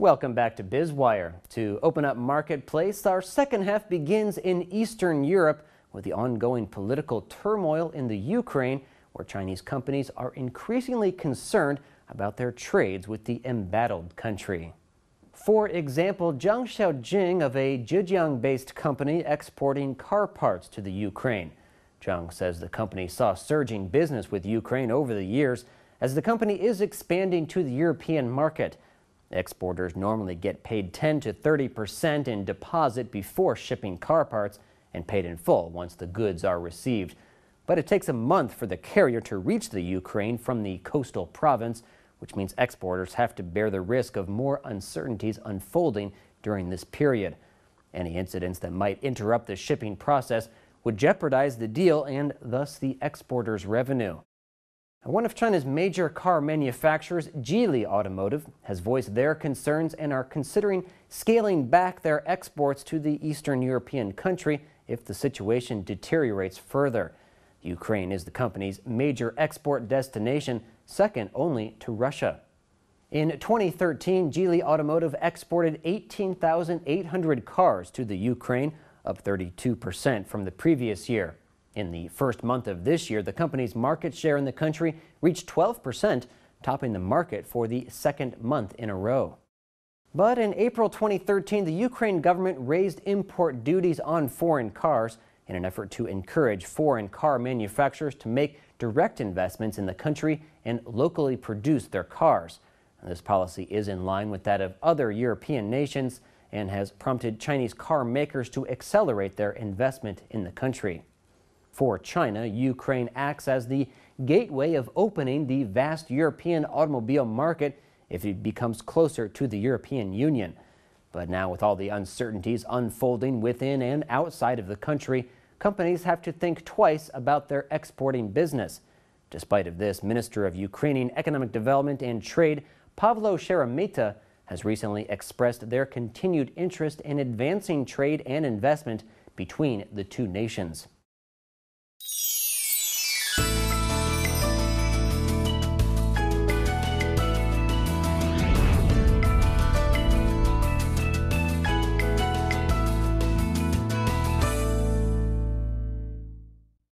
Welcome back to BizWire. To open up Marketplace, our second half begins in Eastern Europe with the ongoing political turmoil in the Ukraine, where Chinese companies are increasingly concerned about their trades with the embattled country. For example, Zhang Xiaojing of a Zhejiang based company exporting car parts to the Ukraine. Zhang says the company saw surging business with Ukraine over the years as the company is expanding to the European market. Exporters normally get paid 10 to 30 percent in deposit before shipping car parts and paid in full once the goods are received. But it takes a month for the carrier to reach the Ukraine from the coastal province, which means exporters have to bear the risk of more uncertainties unfolding during this period. Any incidents that might interrupt the shipping process would jeopardize the deal and thus the exporter's revenue. One of China's major car manufacturers, Geely Automotive, has voiced their concerns and are considering scaling back their exports to the Eastern European country if the situation deteriorates further. Ukraine is the company's major export destination, second only to Russia. In 2013, Geely Automotive exported 18,800 cars to the Ukraine, up 32% from the previous year. In the first month of this year, the company's market share in the country reached 12%, topping the market for the second month in a row. But in April 2013, the Ukraine government raised import duties on foreign cars in an effort to encourage foreign car manufacturers to make direct investments in the country and locally produce their cars. And this policy is in line with that of other European nations and has prompted Chinese car makers to accelerate their investment in the country. For China, Ukraine acts as the gateway of opening the vast European automobile market if it becomes closer to the European Union. But now, with all the uncertainties unfolding within and outside of the country, companies have to think twice about their exporting business. Despite of this, Minister of Ukrainian Economic Development and Trade Pavlo Sheramita has recently expressed their continued interest in advancing trade and investment between the two nations.